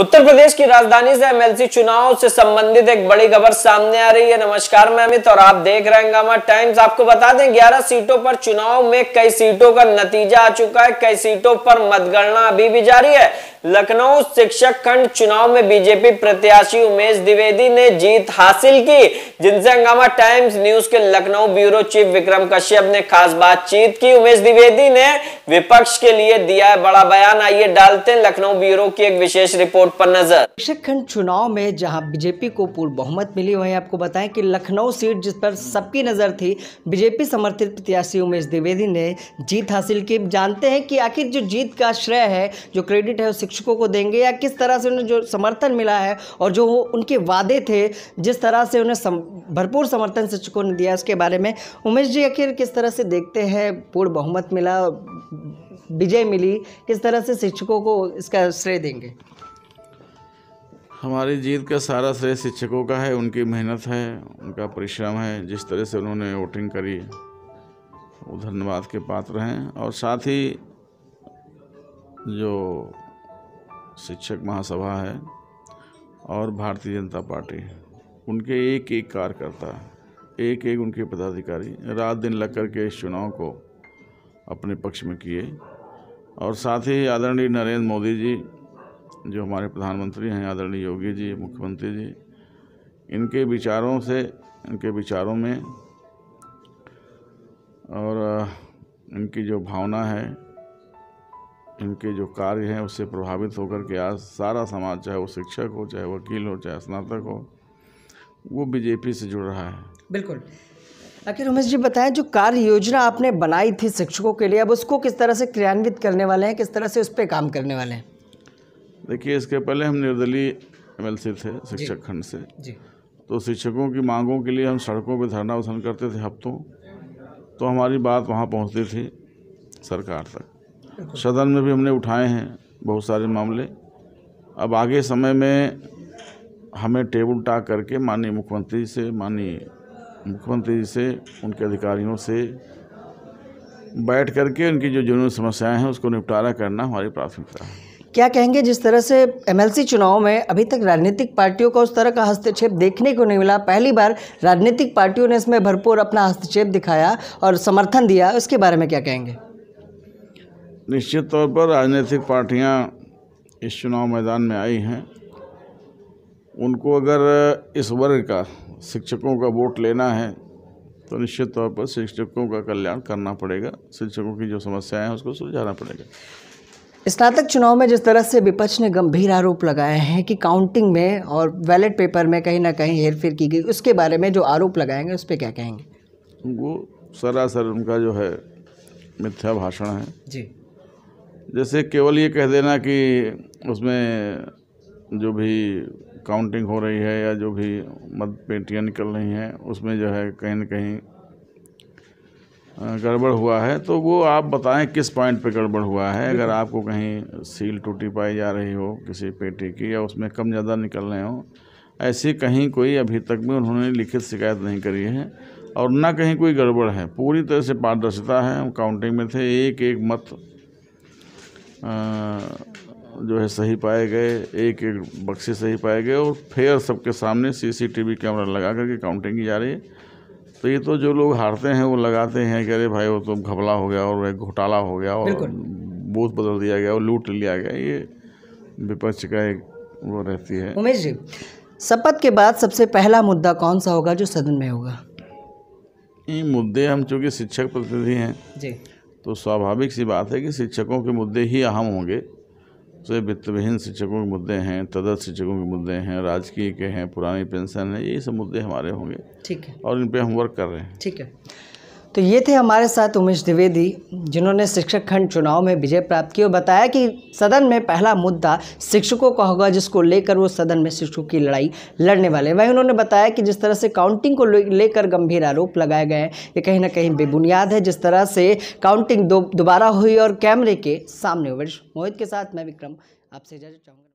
उत्तर प्रदेश की राजधानी से एमएलसी चुनाव से संबंधित एक बड़ी खबर सामने आ रही है नमस्कार मैं अमित और आप देख रहे हैं टाइम्स आपको बता दें 11 सीटों पर चुनाव में कई सीटों का नतीजा आ चुका है कई सीटों पर मतगणना अभी भी जारी है लखनऊ शिक्षक खंड चुनाव में बीजेपी प्रत्याशी उमेश द्विवेदी ने जीत हासिल की जिनसे हंगामा टाइम्स न्यूज के लखनऊ ब्यूरो चीफ विक्रम कश्यप ने खास बातचीत की उमेश द्विवेदी ने विपक्ष के लिए दिया है बड़ा बयान आइए डालते हैं लखनऊ ब्यूरो की एक विशेष रिपोर्ट रिपोर्ट पर नजर शिक्षण चुनाव में जहां बीजेपी को पूर्व बहुमत मिली वही आपको बताएं कि लखनऊ सीट जिस पर सबकी नजर थी बीजेपी समर्थित प्रत्याशी उमेश द्विवेदी ने जीत हासिल की जानते हैं कि आखिर जो जीत का श्रेय है जो क्रेडिट है वो शिक्षकों को देंगे या किस तरह से उन्हें जो समर्थन मिला है और जो उनके वादे थे जिस तरह से उन्हें सम, भरपूर समर्थन शिक्षकों ने दिया उसके बारे में उमेश जी आखिर किस तरह से देखते हैं पूर्ण बहुमत मिला विजय मिली किस तरह से शिक्षकों को इसका श्रेय देंगे हमारी जीत का सारा श्रेय शिक्षकों का है उनकी मेहनत है उनका परिश्रम है जिस तरह से उन्होंने वोटिंग करी वो धन्यवाद के पात्र हैं और साथ ही जो शिक्षक महासभा है और भारतीय जनता पार्टी उनके एक एक कार्यकर्ता एक एक उनके पदाधिकारी रात दिन लग कर के इस चुनाव को अपने पक्ष में किए और साथ ही आदरणीय नरेंद्र मोदी जी जो हमारे प्रधानमंत्री हैं आदरणीय योगी जी मुख्यमंत्री जी इनके विचारों से इनके विचारों में और इनकी जो भावना है इनके जो कार्य हैं उससे प्रभावित होकर के आज सारा समाज चाहे वो शिक्षक हो चाहे वकील हो चाहे स्नातक हो वो बीजेपी से जुड़ रहा है बिल्कुल आखिर उमेश जी बताएं जो कार्य योजना आपने बनाई थी शिक्षकों के लिए अब उसको किस तरह से क्रियान्वित करने वाले हैं किस तरह से उस पर काम करने वाले हैं देखिए इसके पहले हम निर्दलीय एम थे शिक्षक खंड से तो शिक्षकों की मांगों के लिए हम सड़कों पर धरना उसन करते थे हफ्तों तो हमारी बात वहाँ पहुँचती थी सरकार तक सदन में भी हमने उठाए हैं बहुत सारे मामले अब आगे समय में हमें टेबल टाक करके माननीय मुख्यमंत्री से माननीय मुख्यमंत्री जी से उनके अधिकारियों से बैठ करके उनकी जो जरूरी समस्याएं हैं उसको निपटारा करना हमारी प्राथमिकता है क्या कहेंगे जिस तरह से एमएलसी चुनाव में अभी तक राजनीतिक पार्टियों का उस तरह का हस्तक्षेप देखने को नहीं मिला पहली बार राजनीतिक पार्टियों ने इसमें भरपूर अपना हस्तक्षेप दिखाया और समर्थन दिया इसके बारे में क्या कहेंगे निश्चित तौर पर राजनीतिक पार्टियाँ इस चुनाव मैदान में आई हैं उनको अगर इस वर्ग का शिक्षकों का वोट लेना है तो निश्चित तौर पर शिक्षकों का कल्याण करना पड़ेगा शिक्षकों की जो समस्याएं हैं उसको सुलझाना पड़ेगा स्नातक चुनाव में जिस तरह से विपक्ष ने गंभीर आरोप लगाए हैं कि काउंटिंग में और बैलेट पेपर में कहीं ना कहीं हेरफेर की गई उसके बारे में जो आरोप लगाएंगे उस पर क्या कहेंगे वो सरासर उनका जो है मिथ्या भाषण है जी जैसे केवल ये कह देना कि उसमें जो भी काउंटिंग हो रही है या जो भी मत पेटियाँ निकल रही हैं उसमें जो है कहीं ना कहीं गड़बड़ हुआ है तो वो आप बताएं किस पॉइंट पे गड़बड़ हुआ है अगर आपको कहीं सील टूटी पाई जा रही हो किसी पेटी की या उसमें कम ज़्यादा निकल रहे हों ऐसी कहीं कोई अभी तक में उन्होंने लिखित शिकायत नहीं करी है और ना कहीं कोई गड़बड़ है पूरी तरह से पारदर्शिता है हम काउंटिंग में थे एक एक मत जो है सही पाए गए एक एक बक्से सही पाए गए और फेयर सबके सामने सीसीटीवी कैमरा लगा करके काउंटिंग की जा रही है तो ये तो जो लोग हारते हैं वो लगाते हैं कि अरे भाई वो तो घबला हो गया और घोटाला हो गया और बूथ बदल दिया गया और लूट लिया गया ये विपक्ष का एक वो रहती है उमेश जी शपथ के बाद सबसे पहला मुद्दा कौन सा होगा जो सदन में होगा ये मुद्दे हम चूँकि शिक्षक प्रतिनिधि हैं जी तो स्वाभाविक सी बात है कि शिक्षकों के मुद्दे ही अहम होंगे तो ये वित्त विहीन शिक्षकों के मुद्दे हैं तदत शिक्षकों के मुद्दे हैं राजकीय के हैं पुरानी पेंशन है यही सब मुद्दे हमारे होंगे ठीक है और इन पर हम वर्क कर रहे हैं ठीक है तो ये थे हमारे साथ उमेश द्विवेदी जिन्होंने शिक्षक खंड चुनाव में विजय प्राप्त की और बताया कि सदन में पहला मुद्दा शिक्षकों का होगा जिसको लेकर वो सदन में शिक्षकों की लड़ाई लड़ने वाले वहीं उन्होंने बताया कि जिस तरह से काउंटिंग को लेकर गंभीर आरोप लगाए गए हैं ये कहीं ना कहीं बेबुनियाद है जिस तरह से काउंटिंग दोबारा हुई और कैमरे के सामने हुए मोहित के साथ मैं विक्रम आपसे इजाज़त चाहूँगा